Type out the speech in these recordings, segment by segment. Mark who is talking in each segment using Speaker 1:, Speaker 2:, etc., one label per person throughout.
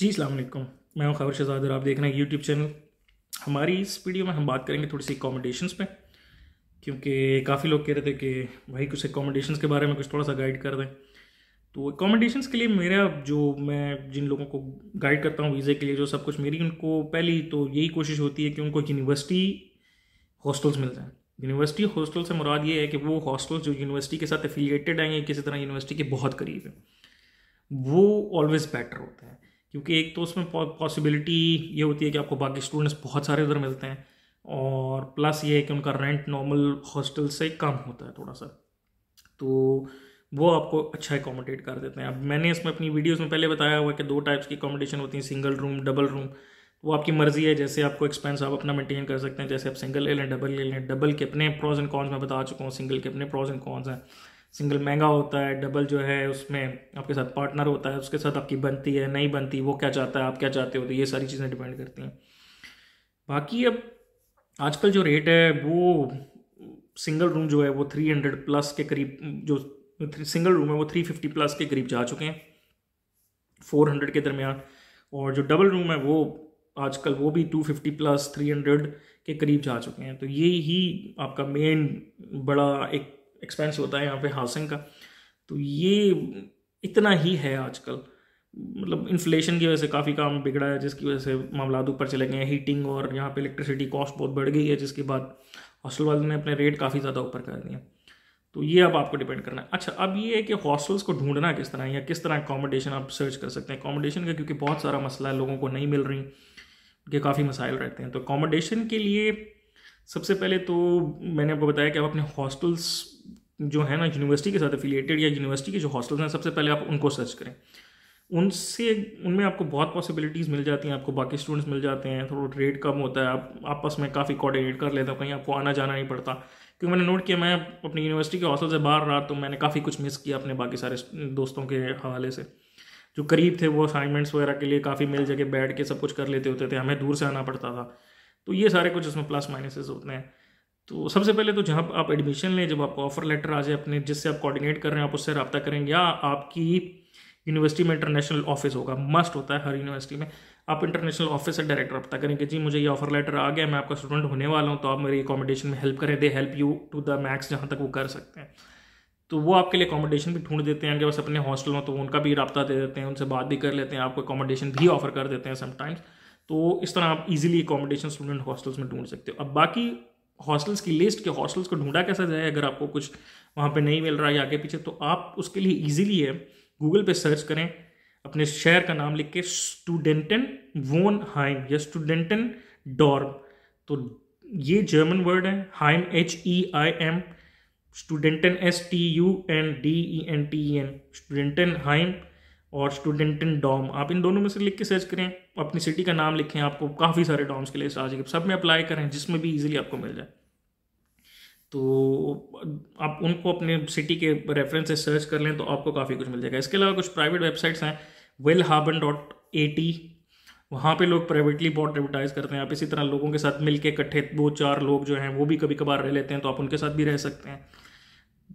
Speaker 1: जी सलामकुम मैं हूँ खबर शहजाद और आप देख रहे हैं यूट्यूब चैनल हमारी इस वीडियो में हम बात करेंगे थोड़ी सी अकोमोडेशंस पे क्योंकि काफ़ी लोग कह रहे थे कि भाई कुछ अकोमोडेशंस के बारे में कुछ थोड़ा सा गाइड कर दें तो अकोमोडेशंस के लिए मेरा जो मैं जिन लोगों को गाइड करता हूँ वीज़े के लिए जो सब कुछ मेरी उनको पहली तो यही कोशिश होती है कि उनको यूनिवर्सिटी हॉस्टल्स मिल जाएँ यूनिवर्सिटी हॉस्टल से मुराद ये है कि वो हॉस्टल जो यूनिवर्सिटी के साथ एफिलिएटेड हैं किसी तरह यूनिवर्सिटी के बहुत करीब हैं वो ऑलवेज़ बेटर होते हैं क्योंकि एक तो उसमें पॉसिबिलिटी ये होती है कि आपको बाकी स्टूडेंट्स बहुत सारे उधर मिलते हैं और प्लस ये है कि उनका रेंट नॉर्मल हॉस्टल से कम होता है थोड़ा सा तो वो आपको अच्छा एकोमोडेट कर देते हैं अब मैंने इसमें अपनी वीडियोस में पहले बताया हुआ है कि दो टाइप्स की एकोमोडेशन होती है सिंगल रूम डबल रूम वो आपकी मर्ज़ी है जैसे आपको एक्सपेंस आप अपना मेंटेन कर सकते हैं जैसे आप सिंगल ले लें डबल ले लें डबल के अपने प्रॉज एंड कॉन्स में बता चुका हूँ सिंगल के अपने प्रॉज एंड कॉन्स हैं सिंगल महंगा होता है डबल जो है उसमें आपके साथ पार्टनर होता है उसके साथ आपकी बनती है नहीं बनती वो क्या चाहता है आप क्या चाहते हो तो ये सारी चीज़ें डिपेंड करती हैं बाकी अब आजकल जो रेट है वो सिंगल रूम जो है वो थ्री हंड्रेड प्लस के करीब जो सिंगल रूम है वो थ्री फिफ्टी प्लस के करीब जा चुके हैं फोर हंड्रेड के दरमियान और जो डबल रूम है वो आजकल वो भी two fifty plus three hundred के करीब जा चुके हैं तो ये ही आपका मेन बड़ा एक एक्सपेंस होता है यहाँ पे हाउसिंग का तो ये इतना ही है आजकल मतलब इन्फ्लेशन की वजह से काफ़ी काम बिगड़ा है जिसकी वजह से मामला ऊपर चले गए हैं हीटिंग और यहाँ पे इलेक्ट्रिसिटी कॉस्ट बहुत बढ़ गई है जिसके बाद हॉस्टल वालों ने अपने रेट काफ़ी ज़्यादा ऊपर कर दिए तो ये अब आपको डिपेंड करना है अच्छा अब ये है कि हॉस्टल्स को ढूंढना किस तरह है या किस तरह अकोमोडेशन आप सर्च कर सकते हैं अकोमोडेशन का क्योंकि बहुत सारा मसला है लोगों को नहीं मिल रही उनके काफ़ी मसाइल रहते हैं तो अकोमोडेशन के लिए सबसे पहले तो मैंने आपको बताया कि आप अपने हॉस्टल्स जो है ना यूनिवर्सिटी के साथ एफिलिएटेड या यूनिवर्सिटी के जो हॉस्टल्स हैं सबसे पहले आप उनको सर्च करें उनसे उनमें आपको बहुत पॉसिबिलिटीज़ मिल जाती हैं आपको बाकी स्टूडेंट्स मिल जाते हैं थोड़ा रेट कम होता है आप आपस में काफ़ी कोऑर्डिनेट कर लेते हो कहीं आपको आना जाना नहीं पड़ता क्योंकि मैंने नोट किया मैं अपनी यूनिवर्सिटी के हॉस्टल से बाहर रहा तो मैंने काफ़ी कुछ मिस किया अपने बाकी सारे दोस्तों के हवाले से जो करीब थे वो असाइनमेंट्स वगैरह के लिए काफ़ी मिल जगह बैठ के सब कुछ कर लेते होते थे हमें दूर से आना पड़ता था तो ये सारे कुछ उसमें प्लस माइनसेस होते हैं तो सबसे पहले तो जहाँ आप एडमिशन लें जब आपको ऑफर लेटर आ जाए अपने जिससे आप कोऑर्डिनेट कर रहे हैं आप उससे रबता करें या आपकी यूनिवर्सिटी में इंटरनेशनल ऑफिस होगा मस्ट होता है हर यूनिवर्सिटी में आप इंटरनेशनल ऑफिस से डायरेक्ट रब्ता करें कि जी मुझे ये ऑफर लेटर आ गया मैं आपका स्टूडेंट होने वाला हूँ तो आप मेरी अकोमोडेशन में हेल्प करें they help you to the max जहाँ तक वो कर सकते हैं तो वो आपके लिए अकोमोडेशन भी ढूंढ देते हैं अगर बस अपने हॉस्टल में तो उनका भी रबता दे देते हैं उनसे बात भी कर लेते हैं आपको अकोमोडेशन भी ऑफर कर देते हैं समटाइम्स तो इस तरह आप इजीली अकोमोडेशन स्टूडेंट हॉस्टल्स में ढूंढ सकते हो अब बाकी हॉस्टल्स की लिस्ट के हॉस्टल्स को ढूंढा कैसा जाए अगर आपको कुछ वहाँ पे नहीं मिल रहा है आगे पीछे तो आप उसके लिए इजीली है गूगल पे सर्च करें अपने शहर का नाम लिख के स्टूडेंटन वोन हाइम या स्टूडेंटन डॉर्म तो ये जर्मन वर्ड है हाइम एच ई आई एम स्टूडेंटन S T U D E N T E N स्टूडेंटन हाइम और स्टूडेंट इन डॉम आप इन दोनों में से लिख के सर्च करें अपनी सिटी का नाम लिखें आपको काफ़ी सारे डॉम्स के लिए आ जाएगा सब में अप्लाई करें जिसमें भी इजीली आपको मिल जाए तो आप उनको अपने सिटी के रेफरेंस से सर्च कर लें तो आपको काफ़ी कुछ मिल जाएगा इसके अलावा कुछ प्राइवेट वेबसाइट्स हैं वेल हाबन डॉट ए टी वहाँ पे लोग प्राइवेटली बहुत एडवर्टाइज करते हैं आप इसी तरह लोगों के साथ मिलके इकट्ठे दो चार लोग जो हैं वो भी कभी कभार रह लेते हैं तो आप उनके साथ भी रह सकते हैं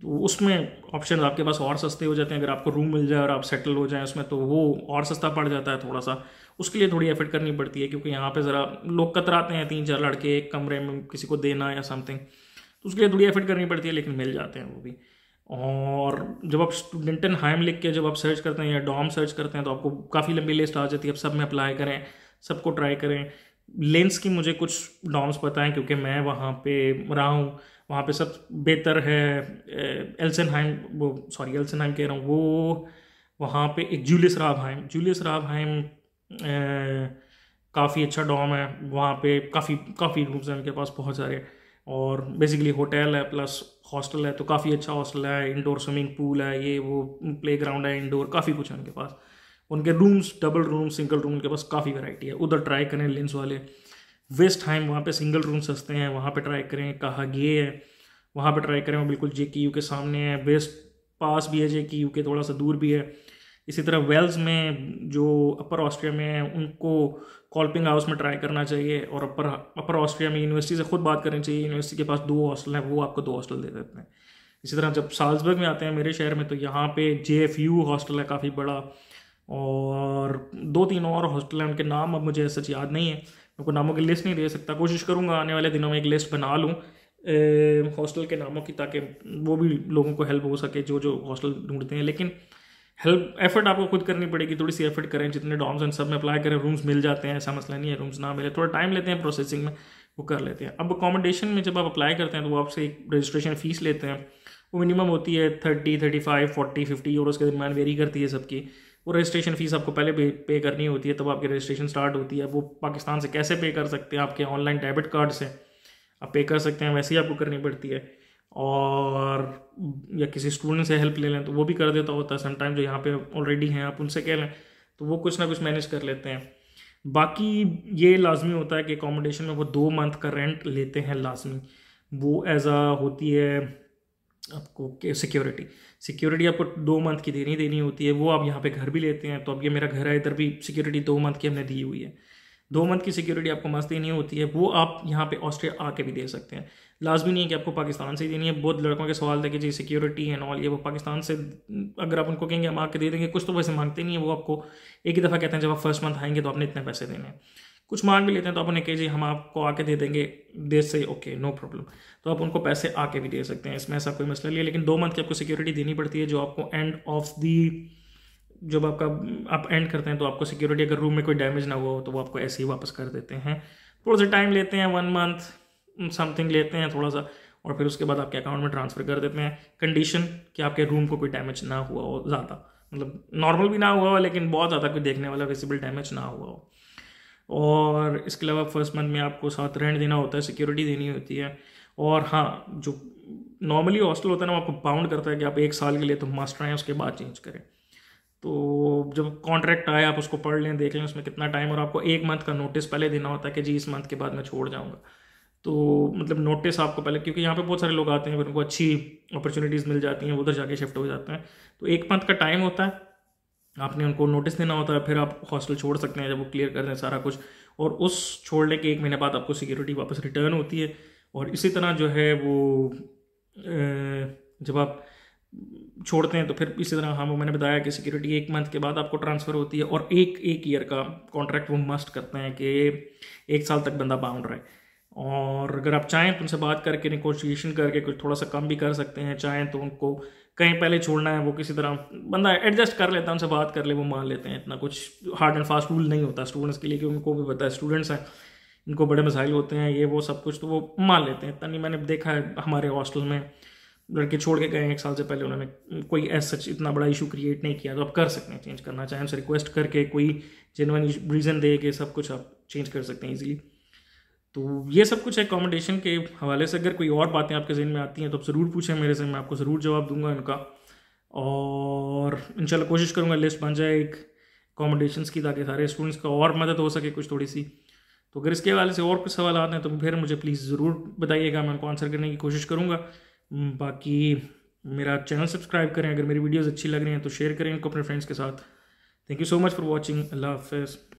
Speaker 1: तो उसमें ऑप्शन आपके पास और सस्ते हो जाते हैं अगर आपको रूम मिल जाए और आप सेटल हो जाए उसमें तो वो और सस्ता पड़ जाता है थोड़ा सा उसके लिए थोड़ी एफर्ट करनी पड़ती है क्योंकि यहाँ पे ज़रा लोग कतराते हैं तीन चार लड़के एक कमरे में किसी को देना या समथिंग तो उसके लिए थोड़ी एफर्ट करनी पड़ती है लेकिन मिल जाते हैं वो भी और जब आप स्टूडेंटन हाइम लिख के जब आप सर्च करते हैं या डॉम सर्च करते हैं तो आपको काफ़ी लंबी लिस्ट आ जाती है आप सब में अप्लाई करें सबको ट्राई करें लेंस की मुझे कुछ डॉम्स पता है क्योंकि मैं वहाँ पे रहा हूँ वहाँ पे सब बेहतर है एल्सन हाइम वो सॉरी एल्सन हाइम कह रहा हूँ वो वहाँ पे एक जूलियस राब हाइम जूलियस राब हाइम काफ़ी अच्छा डॉम है वहाँ पे काफ़ी काफ़ी रूम्स हैं उनके पास बहुत सारे और बेसिकली होटल है प्लस हॉस्टल है तो काफ़ी अच्छा हॉस्टल है इंडोर स्विमिंग पूल है ये वो प्ले ग्राउंड है इंडोर काफ़ी कुछ है उनके पास उनके rooms double room single room उनके पास काफ़ी वैरायटी है उधर ट्राई करें लेंस वाले वेस्ट हाइम वहाँ पे सिंगल रूम सस्ते हैं वहाँ पे ट्राई करें कहा ये है वहाँ पे ट्राई करें वो बिल्कुल जे के यू के सामने है वेस्ट पास भी है जे के यू के थोड़ा सा दूर भी है इसी तरह वेल्स में जो अपर ऑस्ट्रिया में है उनको कॉल्पिंग हाउस में ट्राई करना चाहिए और अपर अपर ऑस्ट्रिया में यूनिवर्सिटी से खुद बात करनी चाहिए यूनिवर्सिटी के पास दो हॉस्टल हैं वो आपको दो हॉस्टल दे देते हैं इसी तरह जब साल्सबर्ग में आते हैं मेरे शहर में तो यहाँ पे जे एफ यू हॉस्टल है काफ़ी बड़ा और दो तीन और हॉस्टल हैं उनके नाम अब मुझे सच याद नहीं है उनको नामों की लिस्ट नहीं दे सकता कोशिश करूँगा आने वाले दिनों में एक लिस्ट बना लूँ हॉस्टल के नामों की ताकि वो भी लोगों को हेल्प हो सके जो जो हॉस्टल ढूंढते हैं लेकिन हेल्प एफर्ट आपको खुद करनी पड़ेगी थोड़ी सी एफर्ट करें जितने डॉम्स एंड सब में अप्लाई करें रूम्स मिल जाते हैं ऐसा मसला नहीं है रूम्स ना मिले थोड़ा टाइम लेते हैं प्रोसेसिंग में वो कर लेते हैं अब अकोमोडेशन में जब आप अप्लाई करते हैं तो वो आपसे एक रजिस्ट्रेशन फ़ीस लेते हैं वो मिनिमम होती है thirty thirty five forty fifty euros के दरमियान वेरी करती है सबकी वो रजिस्ट्रेशन फ़ीस आपको पहले पे करनी होती है तब तो आपकी रजिस्ट्रेशन स्टार्ट होती है वो पाकिस्तान से कैसे पे कर सकते हैं आपके ऑनलाइन डेबिट कार्ड से आप पे कर सकते हैं वैसे ही आपको करनी पड़ती है और या किसी स्टूडेंट से हेल्प ले लें तो वो भी कर देता होता है समटाइम जो यहाँ पे ऑलरेडी हैं आप उनसे कह लें तो वो कुछ ना कुछ मैनेज कर लेते हैं बाकी ये लाजमी होता है कि अकोमोडेशन में वो दो मंथ का रेंट लेते हैं लाजमी वो एज़ आ होती है आपको सिक्योरिटी सिक्योरिटी आपको दो मंथ की देनी देनी होती है वो आप यहाँ पे घर भी लेते हैं तो अब ये मेरा घर है इधर भी सिक्योरिटी दो मंथ की हमने दी हुई है दो मंथ की सिक्योरिटी आपको मस्त देनी होती है वो आप यहाँ पे ऑस्ट्रेलिया आके भी दे सकते हैं लाजमी नहीं है कि आपको पाकिस्तान से ही देनी है बहुत लड़कों के सवाल थे कि जी सिक्योरिटी एंड ऑल ये वो पाकिस्तान से अगर आप उनको कहेंगे हम आके दे देंगे कुछ तो वैसे मांगते नहीं है वो आपको एक ही दफ़ा कहते हैं जब आप फर्स्ट मंथ आएंगे तो आपने इतने पैसे देने हैं कुछ मांग भी लेते हैं तो अपन कहे जी हम आपको आके दे देंगे देश से ओके नो प्रॉब्लम तो आप उनको पैसे आके भी दे सकते हैं इसमें ऐसा कोई मसला नहीं है लेकिन दो मंथ की आपको सिक्योरिटी देनी पड़ती है जो आपको एंड ऑफ दी जब आपका आप एंड करते हैं तो आपको सिक्योरिटी अगर रूम में कोई डैमेज ना हुआ हो तो वो आपको ऐसे ही वापस कर देते हैं थोड़ा सा टाइम लेते हैं वन मंथ समथिंग लेते हैं थोड़ा सा और फिर उसके बाद आपके अकाउंट में ट्रांसफ़र कर देते हैं कंडीशन कि आपके रूम को कोई डैमेज ना हुआ हो ज़्यादा मतलब नॉर्मल भी ना हुआ हो लेकिन बहुत ज़्यादा कोई देखने वाला विजिबल डैमेज ना हुआ हो और इसके अलावा फर्स्ट मंथ में आपको साथ रेंट देना होता है सिक्योरिटी देनी होती है और हाँ जो नॉर्मली हॉस्टल होता है ना आपको बाउंड करता है कि आप एक साल के लिए तो मास्टर आएँ उसके बाद चेंज करें तो जब कॉन्ट्रैक्ट आए आप उसको पढ़ लें देख लें उसमें कितना टाइम और आपको एक मंथ का नोटिस पहले देना होता है कि जी इस मंथ के बाद मैं छोड़ जाऊँगा तो मतलब नोटिस आपको पहले क्योंकि यहाँ पे बहुत सारे लोग आते हैं फिर उनको अच्छी अपॉर्चुनिटीज़ मिल जाती हैं उधर जाके शिफ्ट हो जाते हैं तो एक मंथ का टाइम होता है आपने उनको नोटिस देना होता है फिर आप हॉस्टल छोड़ सकते हैं जब वो क्लियर कर दें सारा कुछ और उस छोड़ने के एक महीने बाद आपको सिक्योरिटी वापस रिटर्न होती है और इसी तरह जो है वो जब आप छोड़ते हैं तो फिर इसी तरह हाँ वो मैंने बताया कि सिक्योरिटी एक मंथ के बाद आपको ट्रांसफ़र होती है और एक एक ईयर का कॉन्ट्रैक्ट वो मस्ट करते हैं कि एक साल तक बंदा बाउंड रहे और अगर आप चाहें तो उनसे बात करके निगोशिएशन करके कुछ थोड़ा सा कम भी कर सकते हैं चाहें तो उनको कहीं पहले छोड़ना है वो किसी तरह बंदा एडजस्ट कर लेता है उनसे बात कर ले वो मान लेते हैं इतना कुछ हार्ड एंड फास्ट रूल नहीं होता स्टूडेंट्स के लिए क्योंकि उनको भी पता है स्टूडेंट्स हैं इनको बड़े मसाइल होते हैं ये वो सब कुछ तो वो मान लेते हैं इतना नहीं मैंने देखा है हमारे हॉस्टल में लड़के छोड़ के गए एक साल से पहले उन्होंने कोई एज सच इतना बड़ा इशू क्रिएट नहीं किया तो आप कर सकते हैं चेंज करना चाहें उनसे रिक्वेस्ट करके कोई जेनवन रीज़न दे के सब कुछ आप चेंज कर सकते हैं ईजिली तो ये सब कुछ एकोमोडेशन के हवाले से अगर कोई और बातें आपके जहन में आती हैं तो आप ज़रूर पूछें मेरे से मैं आपको ज़रूर जवाब दूंगा इनका और इनशाला कोशिश करूँगा लिस्ट बन जाए एक अकोमोडेशन की ताकि सारे स्टूडेंट्स का और मदद हो सके कुछ थोड़ी सी तो अगर इसके हवाले से और कुछ सवाल आते हैं तो फिर मुझे प्लीज़ ज़रूर बताइएगा मैं उनको आंसर करने की कोशिश करूँगा बाकी मेरा चैनल सब्सक्राइब करें अगर मेरी वीडियोज़ अच्छी लग रही हैं तो शेयर करें इनको अपने फ्रेंड्स के साथ thank you so much for watching अल्लाह हाफ